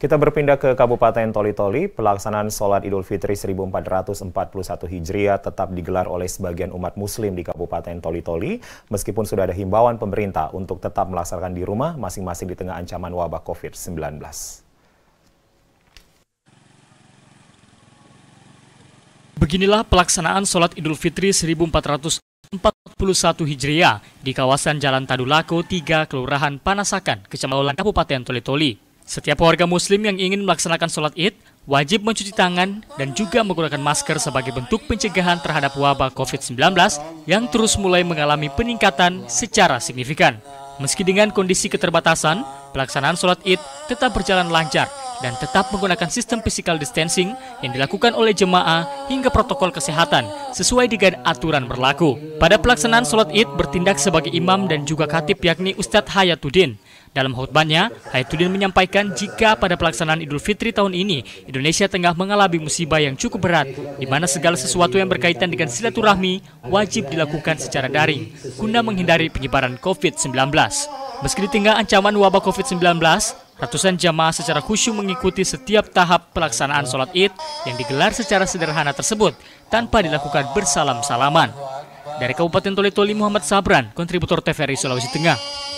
Kita berpindah ke Kabupaten Toli-Toli. Pelaksanaan sholat Idul Fitri 1441 Hijriah tetap digelar oleh sebagian umat muslim di Kabupaten Toli-Toli, meskipun sudah ada himbauan pemerintah untuk tetap melaksanakan di rumah masing-masing di tengah ancaman wabah COVID-19. Beginilah pelaksanaan sholat Idul Fitri 1441 Hijriah di kawasan Jalan Tadulako 3, Kelurahan Panasakan, Kecamatan Kabupaten Toli-Toli. Setiap warga muslim yang ingin melaksanakan sholat id wajib mencuci tangan dan juga menggunakan masker sebagai bentuk pencegahan terhadap wabah COVID-19 yang terus mulai mengalami peningkatan secara signifikan. Meski dengan kondisi keterbatasan, pelaksanaan sholat id tetap berjalan lancar dan tetap menggunakan sistem physical distancing yang dilakukan oleh jemaah hingga protokol kesehatan sesuai dengan aturan berlaku. Pada pelaksanaan sholat id bertindak sebagai imam dan juga khatib yakni Ustadz Hayatuddin. Dalam khutbahnya, Hayatuddin menyampaikan jika pada pelaksanaan Idul Fitri tahun ini, Indonesia tengah mengalami musibah yang cukup berat, di mana segala sesuatu yang berkaitan dengan silaturahmi wajib dilakukan secara daring, guna menghindari penyebaran COVID-19. Meski di tengah ancaman wabah COVID-19, Ratusan jamaah secara khusyuk mengikuti setiap tahap pelaksanaan sholat id yang digelar secara sederhana tersebut tanpa dilakukan bersalam-salaman. Dari Kabupaten Toli Toli Muhammad Sabran, kontributor TVRI Sulawesi Tengah.